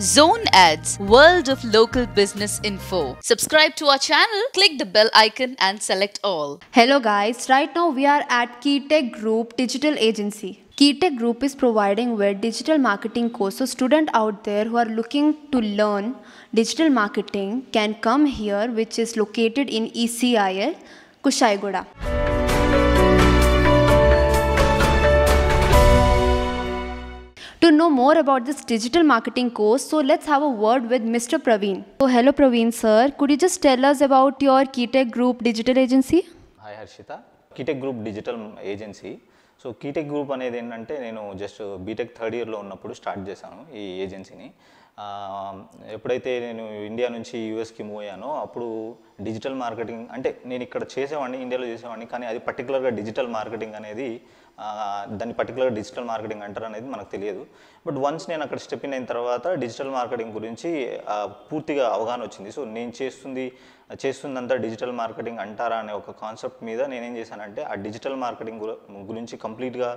Zone Ads, World of Local Business Info. Subscribe to our channel, click the bell icon and select all. Hello guys, right now we are at Keytech Group Digital Agency. Keytech Group is providing web digital marketing course. So student out there who are looking to learn digital marketing can come here which is located in ECIL, Kushaiguda. To know more about this digital marketing course, so let's have a word with Mr. Praveen. So, hello Praveen sir, could you just tell us about your Keytech Group digital agency? Hi Harshita, Keytech Group digital agency. So Keytech group అనేది ఏంటంటే నేను just BTech third ఇయర్లో ఉన్నప్పుడు start చేశాను ఈ ఏజెన్సీని ఎప్పుడైతే నేను India నుంచి యూఎస్కి మూవ్ అయ్యానో అప్పుడు డిజిటల్ మార్కెటింగ్ అంటే నేను ఇక్కడ చేసేవాడిని ఇండియాలో చేసేవాడిని కానీ అది పర్టికులర్గా డిజిటల్ మార్కెటింగ్ అనేది దాన్ని పర్టికులర్ డిజిటల్ మార్కెటింగ్ అంటారు అనేది మనకు తెలియదు బట్ వన్స్ నేను అక్కడ స్టెప్ ఇన్ అయిన తర్వాత డిజిటల్ మార్కెటింగ్ గురించి పూర్తిగా అవగాహన వచ్చింది సో నేను చేస్తుంది చేస్తుందంతా డిజిటల్ మార్కెటింగ్ అంటారా అనే ఒక కాన్సెప్ట్ మీద నేనేం చేశానంటే ఆ డిజిటల్ మార్కెటింగ్ గురించి కంప్లీట్గా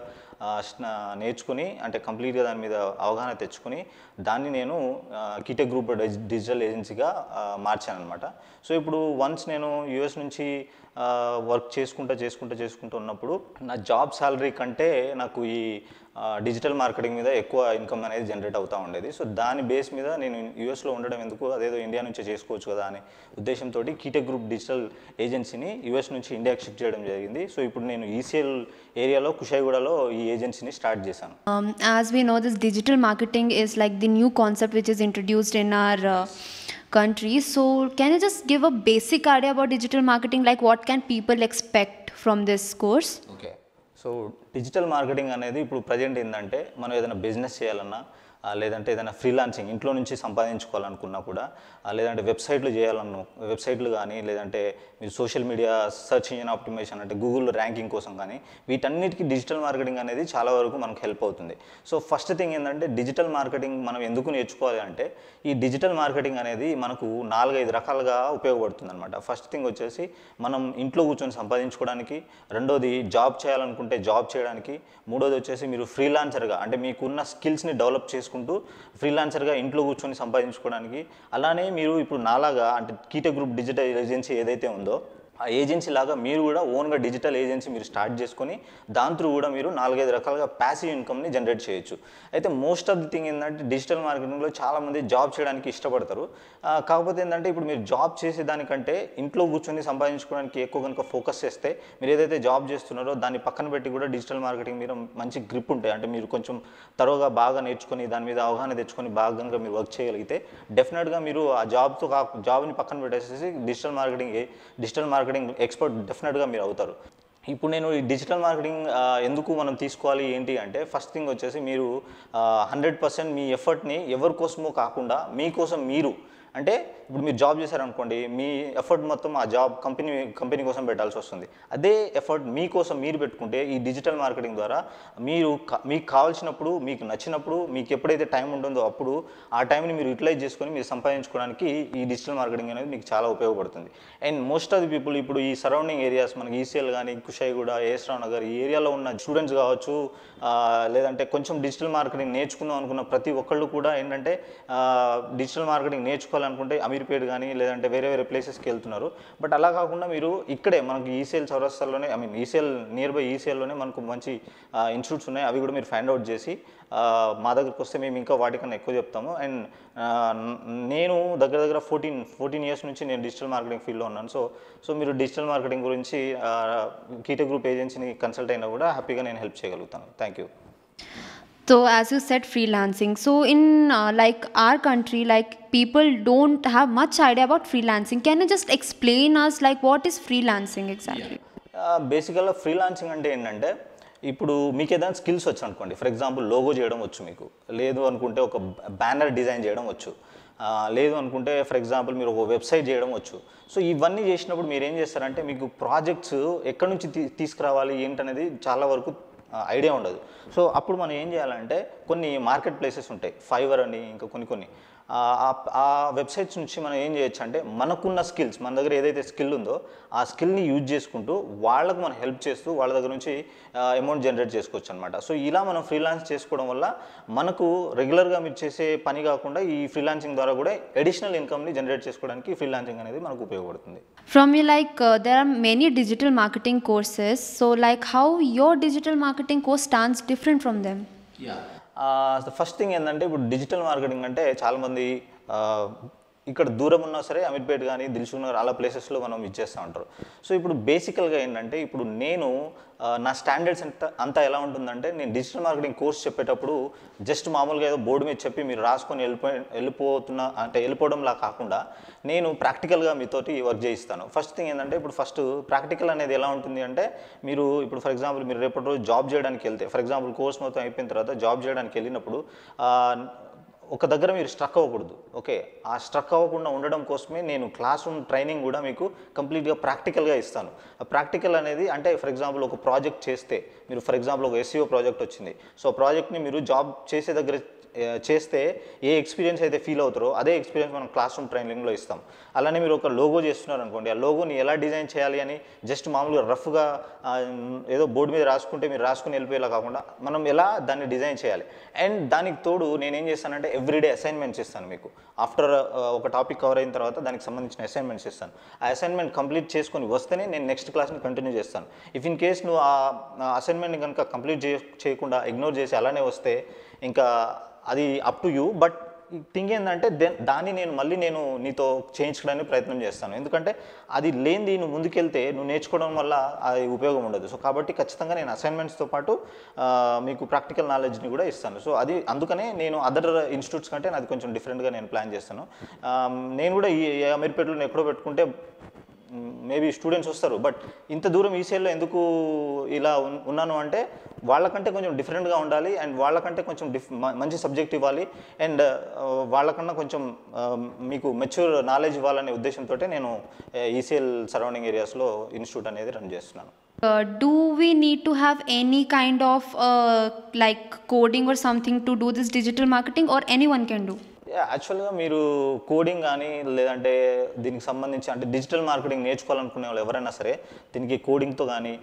నేర్చుకుని అంటే కంప్లీట్గా దాని మీద అవగాహన తెచ్చుకుని దాన్ని నేను కిటే గ్రూప్ డిజిటల్ ఏజెన్సీగా మార్చాను అనమాట సో ఇప్పుడు వన్స్ నేను యుఎస్ నుంచి వర్క్ చేసుకుంటా చేసుకుంటా చేసుకుంటూ ఉన్నప్పుడు నా జాబ్ శాలరీ కంటే నాకు ఈ డిజిటల్ మార్కెటింగ్ మీద ఎక్కువ ఇన్కమ్ అనేది జనరేట్ అవుతూ ఉండేది సో దాని బేస్ మీద నేను యుఎస్లో ఉండడం ఎందుకు అదేదో ఇండియా నుంచే చేసుకోవచ్చు కదా అనే ఉద్దేశంతో కీటెక్ గ్రూప్ డిజిటల్ ఏజెన్సీని యూఎస్ నుంచి ఇండియాకి షిఫ్ట్ చేయడం జరిగింది సో ఇప్పుడు నేను ఈసీఎల్ ఏరియాలో కుషాయిగూడలో ఈ ఏజెన్సీని స్టార్ట్ చేశాను as we know this digital marketing is like the new concept which is introduced in our country so can you just give a basic idea about digital marketing like what can people expect from this course okay so digital marketing అనేది ఇప్పుడు present ఏంటంటే మనం ఏదైనా business చేయాలన్నా లేదంటే ఏదైనా freelancing ఇంట్లో నుంచి సంపాదించుకోవాలనుకున్నా కూడా లేదంటే వెబ్సైట్లు చేయాలను వెబ్సైట్లు కానీ లేదంటే మీరు social media search engine optimization అంటే గూగుల్లో ర్యాంకింగ్ కోసం కానీ వీటన్నిటికీ డిజిటల్ మార్కెటింగ్ అనేది చాలా వరకు మనకు హెల్ప్ అవుతుంది సో ఫస్ట్ థింగ్ ఏంటంటే డిజిటల్ మార్కెటింగ్ మనం ఎందుకు నేర్చుకోవాలి అంటే ఈ డిజిటల్ మార్కెటింగ్ అనేది మనకు నాలుగైదు రకాలుగా ఉపయోగపడుతుంది అనమాట ఫస్ట్ థింగ్ వచ్చేసి మనం ఇంట్లో కూర్చొని సంపాదించుకోవడానికి రెండోది జాబ్ చేయాలనుకుంటే జాబ్ చేయడానికి మూడోది వచ్చేసి మీరు ఫ్రీలాన్సర్గా అంటే మీకున్న స్కిల్స్ని డెవలప్ చేసుకోవాలి చేసుకుంటూ ఫ్రీలాన్సర్గా ఇంట్లో కూర్చొని సంపాదించుకోవడానికి అలానే మీరు ఇప్పుడు నాలాగా అంటే కీట గ్రూప్ డిజిటల్ ఏజెన్సీ ఏదైతే ఉందో ఏజెన్సీ లాగా మీరు కూడా ఓన్గా డిజిటల్ ఏజెన్సీ మీరు స్టార్ట్ చేసుకొని దాని త్రూ కూడా మీరు నాలుగైదు రకాలుగా ప్యాసివ్ ఇన్కమ్ని జనరేట్ చేయొచ్చు అయితే మోస్ట్ ఆఫ్ ది థింగ్ ఏంటంటే డిజిటల్ మార్కెటింగ్లో చాలామంది జాబ్ చేయడానికి ఇష్టపడతారు కాకపోతే ఏంటంటే ఇప్పుడు మీరు జాబ్ చేసే దానికంటే ఇంట్లో కూర్చొని సంపాదించుకోవడానికి ఎక్కువ కనుక ఫోకస్ చేస్తే మీరు ఏదైతే జాబ్ చేస్తున్నారో దాన్ని పక్కన పెట్టి కూడా డిజిటల్ మార్కెటింగ్ మీద మంచి గ్రిప్ ఉంటాయి అంటే మీరు కొంచెం తరువుగా బాగా నేర్చుకొని దాని మీద అవగాహన తెచ్చుకొని బాగా కనుక మీరు వర్క్ చేయగలిగితే డెఫినెట్గా మీరు ఆ జాబ్తో కా జాబ్ని పక్కన పెట్టేసేసి digital marketing digital marketing marketing expert డెఫినెట్గా మీరు అవుతారు ఇప్పుడు నేను ఈ డిజిటల్ మార్కెటింగ్ ఎందుకు మనం తీసుకోవాలి ఏంటి అంటే ఫస్ట్ థింగ్ వచ్చేసి మీరు హండ్రెడ్ పర్సెంట్ మీ ఎఫర్ట్ని ఎవరి కోసమో కాకుండా మీకోసం మీరు అంటే ఇప్పుడు మీరు జాబ్ చేశారనుకోండి మీ ఎఫర్ట్ మొత్తం ఆ జాబ్ కంపెనీ కంపెనీ కోసం పెట్టాల్సి వస్తుంది అదే ఎఫర్ట్ మీకోసం మీరు పెట్టుకుంటే ఈ డిజిటల్ మార్కెటింగ్ ద్వారా మీరు మీకు కావాల్సినప్పుడు మీకు నచ్చినప్పుడు మీకు ఎప్పుడైతే టైం ఉంటుందో అప్పుడు ఆ టైంని మీరు యూటిలైజ్ చేసుకొని మీరు సంపాదించుకోవడానికి ఈ డిజిటల్ మార్కెటింగ్ అనేది మీకు చాలా ఉపయోగపడుతుంది and most of the people ఇప్పుడు ఈ సరౌండింగ్ ఏరియాస్ మనకి ఈసీఎల్ కానీ కుషాయిగూడ రావ్ నగర్ ఈ ఏరియాలో ఉన్న స్టూడెంట్స్ కావచ్చు లేదంటే కొంచెం డిజిటల్ మార్కెటింగ్ నేర్చుకుందాం అనుకున్న ప్రతి ఒక్కళ్ళు కూడా ఏంటంటే డిజిటల్ మార్కెటింగ్ నేర్చుకోవాలి చేసుకోవాలనుకుంటే అమీర్పేట్ కానీ లేదంటే వేరే వేరే ప్లేసెస్కి వెళ్తున్నారు బట్ అలా కాకుండా మీరు ఇక్కడే మనకి ఈసీఎల్ చౌరస్తాలోనే I mean ECL near by ఈసీఎల్లోనే మనకు మంచి ఇన్స్టిట్యూట్స్ ఉన్నాయి అవి కూడా మీరు ఫైండ్ అవుట్ చేసి మా దగ్గరికి వస్తే మేము ఇంకా వాటికన్నా ఎక్కువ చెప్తాము అండ్ నేను దగ్గర దగ్గర ఫోర్టీన్ ఫోర్టీన్ ఇయర్స్ నుంచి నేను డిజిటల్ మార్కెటింగ్ ఫీల్డ్లో ఉన్నాను సో సో మీరు డిజిటల్ మార్కెటింగ్ గురించి కీట గ్రూప్ ఏజెన్సీని కన్సల్ట్ అయినా కూడా హ్యాపీగా నేను హెల్ప్ చేయగలుగుతాను thank you so as you said freelancing so in uh, like our country like people don't have much idea about freelancing can you just explain us like what is freelancing exactly బేసికల్గా lancing uh, అంటే ఏంటంటే ఇప్పుడు మీకు ఏదైనా skills వచ్చు అనుకోండి for example logo చేయడం వచ్చు మీకు లేదు అనుకుంటే ఒక బ్యానర్ డిజైన్ చేయడం వచ్చు లేదు అనుకుంటే ఫర్ ఎగ్జాంపుల్ మీరు ఒక వెబ్సైట్ చేయడం వచ్చు సో ఇవన్నీ చేసినప్పుడు మీరు ఏం చేస్తారంటే మీకు ప్రాజెక్ట్స్ ఎక్కడి నుంచి తీసుకురావాలి ఏంటనేది చాలా వరకు ఐడియా ఉండదు సో అప్పుడు మనం ఏం చేయాలంటే కొన్ని మార్కెట్ ప్లేసెస్ ఉంటాయి ఫైవర్ అని ఇంకా కొన్ని కొన్ని ఆ వెబ్సైట్స్ నుంచి మనం ఏం చేయొచ్చు అంటే మనకున్న స్కిల్స్ మన దగ్గర ఏదైతే స్కిల్ ఉందో ఆ స్కిల్ని యూజ్ చేసుకుంటూ వాళ్ళకు మనం హెల్ప్ చేస్తూ వాళ్ళ దగ్గర నుంచి అమౌంట్ జనరేట్ చేసుకోవచ్చు అనమాట సో ఇలా మనం ఫ్రీలాన్స్ చేసుకోవడం వల్ల మనకు రెగ్యులర్గా మీరు చేసే పని కాకుండా ఈ ఫ్రీలాన్సింగ్ ద్వారా కూడా అడిషనల్ ఇన్కమ్ని జనరేట్ చేసుకోవడానికి ఫ్రీలాన్సింగ్ అనేది మనకు ఉపయోగపడుతుంది from you like there are many digital marketing courses so like how your digital marketing course stands different from them first thing ఏంటంటే ఇప్పుడు డిజిటల్ మార్కెటింగ్ అంటే చాలామంది ఇక్కడ దూరం ఉన్నా సరే అమిర్పేట్ కానీ దిల్సుఖ్నగర్ అలా ప్లేసెస్లో మనం ఇచ్చేస్తూ ఉంటారు సో ఇప్పుడు బేసికల్గా ఏంటంటే ఇప్పుడు నేను నా స్టాండర్డ్స్ ఎంత అంతా ఎలా ఉంటుందంటే నేను డిజిటల్ మార్కెటింగ్ కోర్స్ చెప్పేటప్పుడు జస్ట్ మామూలుగా ఏదో బోర్డు మీద చెప్పి మీరు రాసుకొని వెళ్ళిపో వెళ్ళిపోతున్న అంటే వెళ్ళిపోవడంలా కాకుండా నేను ప్రాక్టికల్గా మీతోటి వర్క్ చేయిస్తాను ఫస్ట్ థింగ్ ఏంటంటే ఇప్పుడు ఫస్ట్ ప్రాక్టికల్ అనేది ఎలా ఉంటుంది అంటే మీరు ఇప్పుడు ఫర్ ఎగ్జాంపుల్ మీరు రేపటి రోజు జాబ్ చేయడానికి వెళ్తే ఫర్ ఎగ్జాంపుల్ కోర్స్ మొత్తం అయిపోయిన తర్వాత జాబ్ చేయడానికి వెళ్ళినప్పుడు ఒక దగ్గర మీరు స్ట్రక్ అవ్వకూడదు ఓకే ఆ స్ట్రక్ అవ్వకుండా ఉండడం కోసమే నేను క్లాస్ రూమ్ ట్రైనింగ్ కూడా మీకు కంప్లీట్గా ప్రాక్టికల్గా ఇస్తాను ఆ ప్రాక్టికల్ అనేది అంటే ఫర్ ఎగ్జాంపుల్ ఒక ప్రాజెక్ట్ చేస్తే మీరు ఫర్ ఎగ్జాంపుల్ ఒక ఎస్సీఓ ప్రాజెక్ట్ e వచ్చింది సో ప్రాజెక్ట్ని మీరు జాబ్ చేసే దగ్గర చేస్తే ఏ ఎక్స్పీరియన్స్ అయితే ఫీల్ అవుతారో అదే ఎక్స్పీరియన్స్ మనం క్లాస్ రూమ్ ట్రైనింగ్లో ఇస్తాం అలానే మీరు ఒక లోగో చేస్తున్నారు అనుకోండి ఆ లోగోని ఎలా డిజైన్ చేయాలి అని జస్ట్ మామూలుగా రఫ్గా ఏదో బోర్డు మీద రాసుకుంటే మీరు రాసుకుని వెళ్ళిపోయేలా కాకుండా మనం ఎలా దాన్ని డిజైన్ చేయాలి అండ్ దానికి తోడు నేనేం చేస్తానంటే ఎవ్రీడే అసైన్మెంట్స్ ఇస్తాను మీకు ఆఫ్టర్ ఒక టాపిక్ కవర్ అయిన తర్వాత దానికి సంబంధించిన అసైన్మెంట్స్ ఇస్తాను ఆ అసైన్మెంట్ కంప్లీట్ చేసుకొని వస్తేనే నేను నెక్స్ట్ క్లాస్ని కంటిన్యూ చేస్తాను ఇఫ్ ఇన్ కేస్ నువ్వు ఆ అసైన్మెంట్ని కనుక కంప్లీట్ చేయకుండా ఇగ్నోర్ చేసి అలానే వస్తే ఇంకా అది up to you but thing ఏంటంటే దాన్ని నేను మళ్ళీ నేను నీతో చేయించడానికి ప్రయత్నం చేస్తాను ఎందుకంటే అది లేనిది నువ్వు ముందుకెళ్తే నువ్వు నేర్చుకోవడం వల్ల అది ఉపయోగం ఉండదు సో కాబట్టి ఖచ్చితంగా నేను అసైన్మెంట్స్తో పాటు మీకు ప్రాక్టికల్ నాలెడ్జ్ని కూడా ఇస్తాను సో అది అందుకనే నేను అదర్ ఇన్స్టిట్యూట్స్ కంటే అది కొంచెం డిఫరెంట్గా నేను ప్లాన్ చేస్తాను నేను కూడా ఈ అమీర్పేటలో ఎక్కడో పెట్టుకుంటే మేబీ స్టూడెంట్స్ వస్తారు బట్ ఇంత దూరం ఈసేల్లో ఎందుకు ఇలా ఉన్నాను అంటే వాళ్ళకంటే కొంచెం డిఫరెంట్గా ఉండాలి అండ్ వాళ్ళకంటే కొంచెం డిఫ్ మంచి సబ్జెక్ట్ ఇవ్వాలి అండ్ uh, వాళ్ళకన్నా కొంచెం um, మీకు మెచ్యూర్ నాలెడ్జ్ ఇవ్వాలనే ఉద్దేశంతో నేను ఈసీఎల్ సరౌండింగ్ ఏరియాస్లో ఇన్స్టిట్యూట్ అనేది రన్ చేస్తున్నాను do we need to have any kind of like coding or something to do this digital marketing or any one can do యాక్చువల్గా మీరు కోడింగ్ కానీ లేదంటే దీనికి సంబంధించి అంటే డిజిటల్ మార్కెటింగ్ నేర్చుకోవాలనుకునే వాళ్ళు ఎవరైనా సరే దీనికి కోడింగ్తో కానీ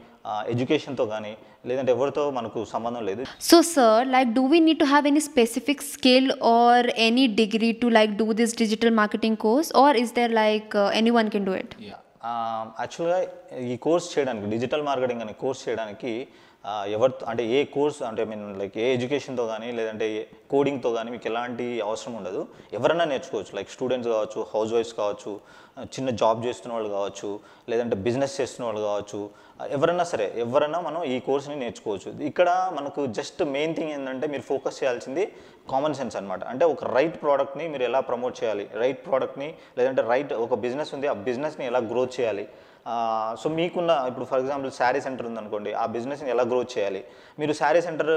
ఎడ్యుకేషన్తో కానీ లేదంటే ఎవరితో మనకు సంబంధం లేదు so sir like do we need to have any specific skill or any degree to like do this digital marketing course or is there like any one can do it యాక్చువల్గా ఈ కోర్స్ చేయడానికి digital marketing అనే course చేయడానికి ఎవరి అంటే ఏ course అంటే mean like ఏ ఎడ్యుకేషన్తో కానీ లేదంటే కోడింగ్తో కానీ మీకు ఎలాంటి అవసరం ఉండదు ఎవరైనా నేర్చుకోవచ్చు లైక్ స్టూడెంట్స్ కావచ్చు హౌస్ వైఫ్స్ కావచ్చు చిన్న జాబ్ చేస్తున్న వాళ్ళు కావచ్చు లేదంటే బిజినెస్ చేస్తున్న వాళ్ళు కావచ్చు ఎవరైనా సరే ఎవరైనా మనం ఈ కోర్స్ని నేర్చుకోవచ్చు ఇక్కడ మనకు జస్ట్ మెయిన్ థింగ్ ఏంటంటే మీరు ఫోకస్ చేయాల్సింది కామన్ సెన్స్ అనమాట అంటే ఒక రైట్ ప్రోడక్ట్ని మీరు ఎలా ప్రమోట్ చేయాలి రైట్ ప్రోడక్ట్ని లేదంటే రైట్ ఒక బిజినెస్ ఉంది ఆ బిజినెస్ని ఎలా గ్రోత్ చేయాలి సో మీకున్న ఇప్పుడు ఫర్ ఎగ్జాంపుల్ శారీ సెంటర్ ఉందనుకోండి ఆ బిజినెస్ని ఎలా గ్రోత్ చేయాలి మీరు శారీ సెంటర్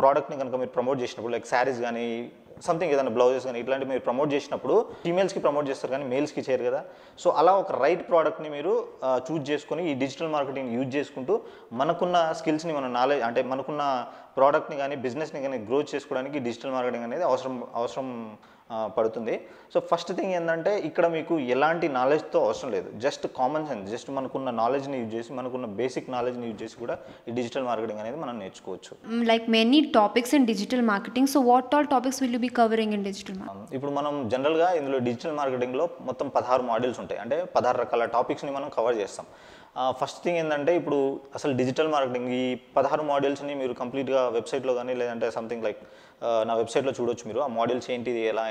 ప్రోడక్ట్ని కనుక మీరు ప్రమోట్ చేసినప్పుడు లైక్ శారీస్ కానీ సంథింగ్ ఏదైనా బ్లౌజెస్ కానీ ఇట్లాంటి మీరు ప్రమోట్ చేసినప్పుడు ఫీమేల్స్కి ప్రమోట్ చేస్తారు కానీ మేల్స్కి చేయరు కదా సో అలా ఒక రైట్ ప్రోడక్ట్ని మీరు చూజ్ చేసుకొని ఈ డిజిటల్ మార్కెటింగ్ యూజ్ చేసుకుంటూ మనకున్న స్కిల్స్ని మనం నాలెడ్జ్ అంటే మనకున్న ప్రోడక్ట్ని కానీ బిజినెస్ని కానీ గ్రోత్ చేసుకోవడానికి డిజిటల్ మార్కెటింగ్ అనేది అవసరం అవసరం పడుతుంది సో ఫస్ట్ థింగ్ ఏంటంటే ఇక్కడ మీకు ఎలాంటి నాలెడ్జ్తో అవసరం లేదు జస్ట్ కామన్ సెన్స్ జస్ట్ మనకున్న నాలెడ్జ్ని యూజ్ చేసి మనకున్న బేసిక్ నాలెడ్జ్ని యూజ్ చేసి కూడా ఈ డిజిటల్ మార్కెటింగ్ అనేది మనం నేర్చుకోవచ్చు like many topics in digital marketing so what all topics will be covering in digital ఇప్పుడు మనం జనరల్గా ఇందులో డిజిటల్ మార్కెటింగ్లో మొత్తం పదహారు మాడ్యూల్స్ ఉంటాయి అంటే పదహారు రకాల టాపిక్స్ని మనం కవర్ చేస్తాం ఫస్ట్ థింగ్ ఏంటంటే ఇప్పుడు అసలు డిజిటల్ మార్కెటింగ్ ఈ పదహారు మాడ్యూల్స్ని మీరు కంప్లీట్గా వెబ్సైట్లో కానీ లేదంటే సంథింగ్ లైక్ నా వెబ్సైట్లో చూడొచ్చు మీరు ఆ మోడల్స్ ఏంటిది ఎలా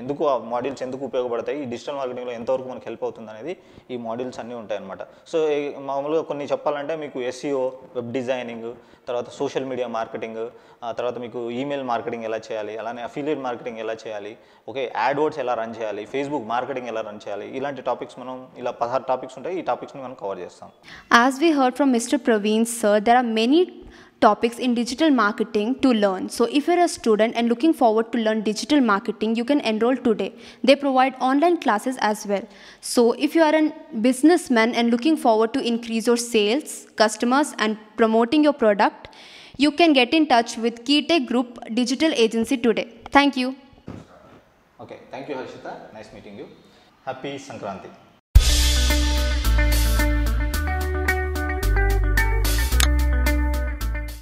ఎందుకు ఆ మోడల్స్ ఎందుకు ఉపయోగపడతాయి డిజిటల్ మార్కెటింగ్లో ఎంతవరకు మనకు హెల్ప్ అవుతుంది అనేది ఈ మోడల్స్ అన్నీ ఉంటాయన్నమాట సో మామూలుగా కొన్ని చెప్పాలంటే మీకు ఎస్ఈఓ వెబ్ డిజైనింగ్ తర్వాత సోషల్ మీడియా మార్కెటింగ్ తర్వాత మీకు ఈమెయిల్ మార్కెటింగ్ ఎలా చేయాలి అలానే అఫిలియట్ మార్కెటింగ్ ఎలా చేయాలి ఓకే యాడ్ వర్డ్స్ ఎలా రన్ చేయాలి ఫేస్బుక్ మార్కెటింగ్ ఎలా రన్ చేయాలి ఇలాంటి టాపిక్స్ మనం ఇలా పదహారు టాపిక్స్ ఉంటాయి ఈ టాపిక్స్ని మనం కవర్ చేస్తాం as we heard from mister Praveen sir there are many topics in digital marketing to learn. So if you're a student and looking forward to learn digital marketing, you can enroll today. They provide online classes as well. So if you are a businessman and looking forward to increase your sales, customers and promoting your product, you can get in touch with Keytech Group Digital Agency today. Thank you. Okay, thank you Harshita. Nice meeting you. Happy Sankranti.